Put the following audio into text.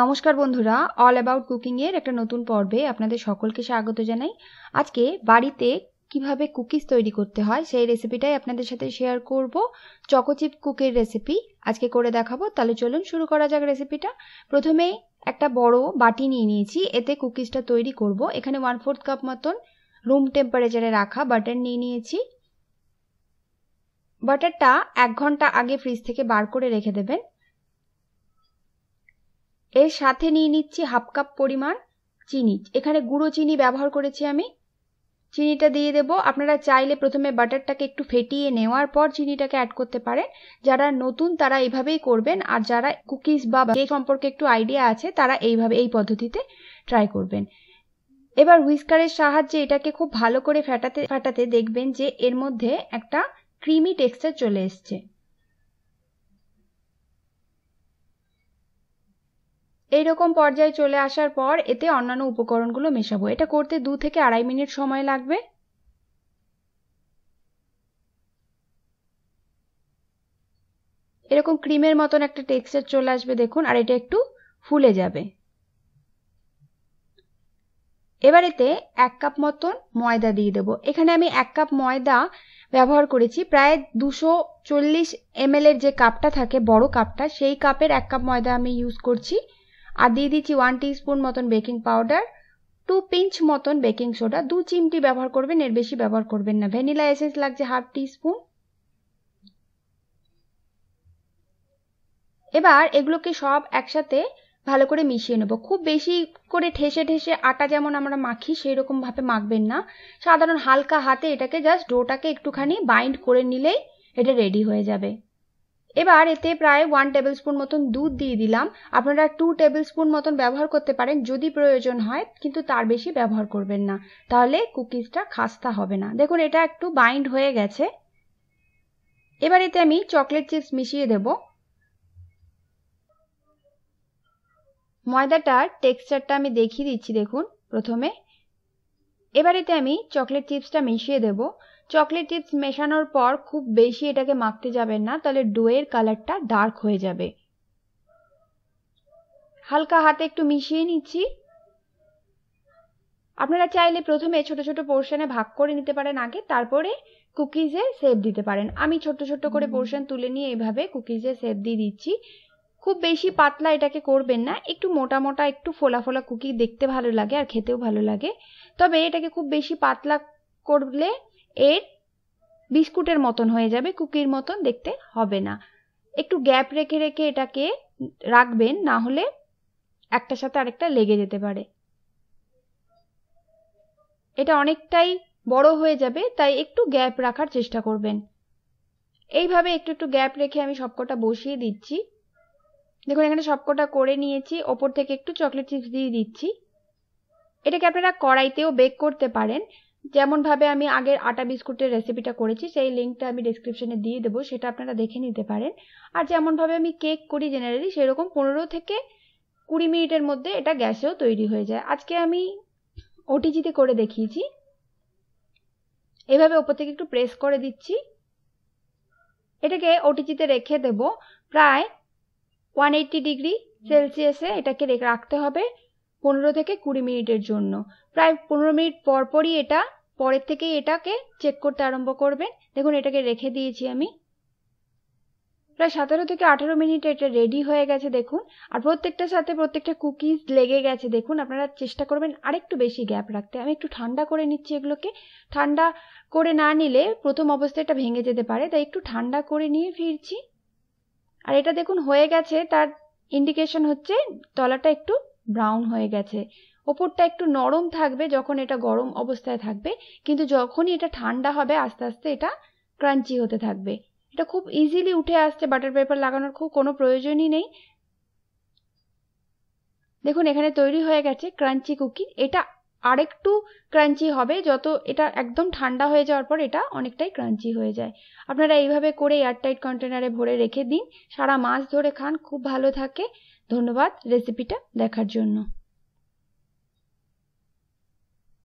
নমস্কার বন্ধুরা all about কুকিংয়ের একটা নতুন পর্বে আপনাদের সকলকে স্বাগত জানাই আজকে বাড়িতে কিভাবে কুকিজ তৈরি করতে হয় সেই রেসিপিটাই আপনাদের সাথে শেয়ার করব চকোচিপ কুকের রেসিপি আজকে করে দেখাবো তাহলে চলুন শুরু করা যাক রেসিপিটা প্রথমে একটা বড় বাটি নিয়ে নিয়েছি এতে কুকিজটা তৈরি করব এখানে ওয়ান ফোর্থ কাপ মতন রুম টেম্পারেচারে রাখা বাটার নিয়ে নিয়েছি বাটারটা এক ঘন্টা আগে ফ্রিজ থেকে বার করে রেখে দেবেন এর সাথে নিয়ে নিচ্ছি হাফ কাপ পরিমাণ চিনি এখানে গুঁড়ো চিনি ব্যবহার করেছি আমি চিনিটা দিয়ে দেব আপনারা চাইলে প্রথমে বাটারটাকে একটু ফেটিয়ে নেওয়ার পর চিনিটাকে অ্যাড করতে পারেন যারা নতুন তারা এইভাবেই করবেন আর যারা কুকিজ বা কেক সম্পর্কে একটু আইডিয়া আছে তারা এইভাবে এই পদ্ধতিতে ট্রাই করবেন এবার হুইস্কারের সাহায্যে এটাকে খুব ভালো করে ফেটাতে ফাটাতে দেখবেন যে এর মধ্যে একটা ক্রিমি টেক্সচার চলে এসছে এইরকম পর্যায়ে চলে আসার পর এতে অন্যান্য উপকরণগুলো মেশাবো এটা করতে দু থেকে আড়াই মিনিট সময় লাগবে এরকম ক্রিমের মতন একটা টেক্সচার চলে আসবে দেখুন আর এটা একটু ফুলে যাবে এবার এতে এক কাপ মতন ময়দা দিয়ে দেবো এখানে আমি এক কাপ ময়দা ব্যবহার করেছি প্রায় দুশো চল্লিশ এম এর যে কাপটা থাকে বড় কাপটা সেই কাপের এক কাপ ময়দা আমি ইউজ করছি আর দিয়ে দিচ্ছি ওয়ান স্পুন মতন বেকিং পাউডার টু পিঞ্চ মতন বেকিং সোডা দু চিমটি ব্যবহার করবেন এর বেশি ব্যবহার করবেন না ভ্যানিলা এসেন্স লাগছে হাফ স্পুন এবার এগুলোকে সব একসাথে ভালো করে মিশিয়ে নেব খুব বেশি করে ঠেসে ঠেসে আটা যেমন আমরা মাখি সেই ভাবে মাখবেন না সাধারণ হালকা হাতে এটাকে জাস্ট ডোটাকে একটুখানি বাইন্ড করে নিলেই এটা রেডি হয়ে যাবে এবার এতে প্রায় ওয়ান টেবিল স্পুন মতন দুধ দিয়ে দিলাম আপনারা টু টেবিল স্পুন মতন ব্যবহার করতে পারেন যদি প্রয়োজন হয় কিন্তু তার বেশি ব্যবহার করবেন না তাহলে কুকিজটা খাস্তা হবে না দেখুন এটা একটু বাইন্ড হয়ে গেছে এবার এতে আমি চকলেট চিপস মিশিয়ে দেব ময়দাটার টেক্সচারটা আমি দেখিয়ে দিচ্ছি দেখুন প্রথমে এবার এতে আমি চকলেট চিপসটা মিশিয়ে দেবো চকলেট চিপস মেশানোর পর খুব বেশি এটাকে মাখতে যাবেন না তাহলে ডোয়ের কালারটা ডার্ক হয়ে যাবে হালকা হাতে একটু মিশিয়ে নিচ্ছি আপনারা চাইলে প্রথমে ছোট ছোট পোর্শনে ভাগ করে নিতে পারেন আগে তারপরে কুকিজে সেপ দিতে পারেন আমি ছোট ছোট করে পোর্শন তুলে নিয়ে এইভাবে কুকিজে সেপ দিয়ে দিচ্ছি খুব বেশি পাতলা এটাকে করবেন না একটু মোটা মোটা একটু ফোলা ফোলা কুকি দেখতে ভালো লাগে আর খেতেও ভালো লাগে তবে এটাকে খুব বেশি পাতলা করলে এর বিস্কুটের মতন হয়ে যাবে কুকির মতন দেখতে হবে না একটু গ্যাপ রেখে রেখে এটাকে রাখবেন না হলে একটার সাথে আরেকটা লেগে যেতে পারে এটা অনেকটাই বড় হয়ে যাবে তাই একটু গ্যাপ রাখার চেষ্টা করবেন এইভাবে একটু একটু গ্যাপ রেখে আমি সবকটা বসিয়ে দিচ্ছি দেখুন এখানে সবকটা করে নিয়েছি ওপর থেকে একটু চকলেট চিপস দিয়ে দিচ্ছি এটাকে আপনারা কড়াইতেও বেক করতে পারেন যেমনভাবে আমি আগের আটা বিস্কুটের রেসিপিটা করেছি সেই লিঙ্কটা আমি ডিসক্রিপশানে দিয়ে দেবো সেটা আপনারা দেখে নিতে পারেন আর যেমনভাবে আমি কেক করি জেনারেলি সেরকম পনেরো থেকে কুড়ি মিনিটের মধ্যে এটা গ্যাসেও তৈরি হয়ে যায় আজকে আমি ওটিজিতে করে দেখিয়েছি এভাবে ওপর থেকে একটু প্রেস করে দিচ্ছি এটাকে ওটিজিতে রেখে দেব প্রায় ওয়ান এইট্টি ডিগ্রি সেলসিয়াসে এটাকে রাখতে হবে পনেরো থেকে কুড়ি মিনিটের জন্য প্রায় পনেরো মিনিট পর পরই এটা পরের থেকে এটাকে চেক করতে আরম্ভ করবেন দেখুন এটাকে রেখে দিয়েছি আমি প্রায় সতেরো থেকে আঠেরো মিনিটে এটা রেডি হয়ে গেছে দেখুন আর প্রত্যেকটার সাথে প্রত্যেকটা কুকিজ লেগে গেছে দেখুন আপনারা চেষ্টা করবেন আরেকটু বেশি গ্যাপ রাখতে আমি একটু ঠান্ডা করে নিচ্ছি এগুলোকে ঠান্ডা করে না নিলে প্রথম অবস্থায় এটা ভেঙে যেতে পারে তাই একটু ঠান্ডা করে নিয়ে ফিরছি আর এটা দেখুন হয়ে গেছে তার ইন্ডিকেশন হচ্ছে তলাটা একটু ব্রাউন হয়ে গেছে ওপরটা একটু নরম থাকবে যখন এটা গরম অবস্থায় থাকবে কিন্তু যখনই এটা ঠান্ডা হবে আস্তে আস্তে এটা ক্রাঞ্চি হতে থাকবে এটা খুব ইজিলি উঠে আসছে বাটার পেপার লাগানোর খুব কোনো প্রয়োজনই নেই দেখুন এখানে তৈরি হয়ে গেছে ক্রাঞ্চি কুকি এটা আরেকটু ক্রাঞ্চি হবে যত এটা একদম ঠান্ডা হয়ে যাওয়ার পর এটা অনেকটাই ক্রাঞ্চি হয়ে যায় আপনারা এইভাবে করে এয়ারটাইট কন্টেনারে ভরে রেখে দিন সারা মাস ধরে খান খুব ভালো থাকে ধন্যবাদ রেসিপিটা দেখার জন্য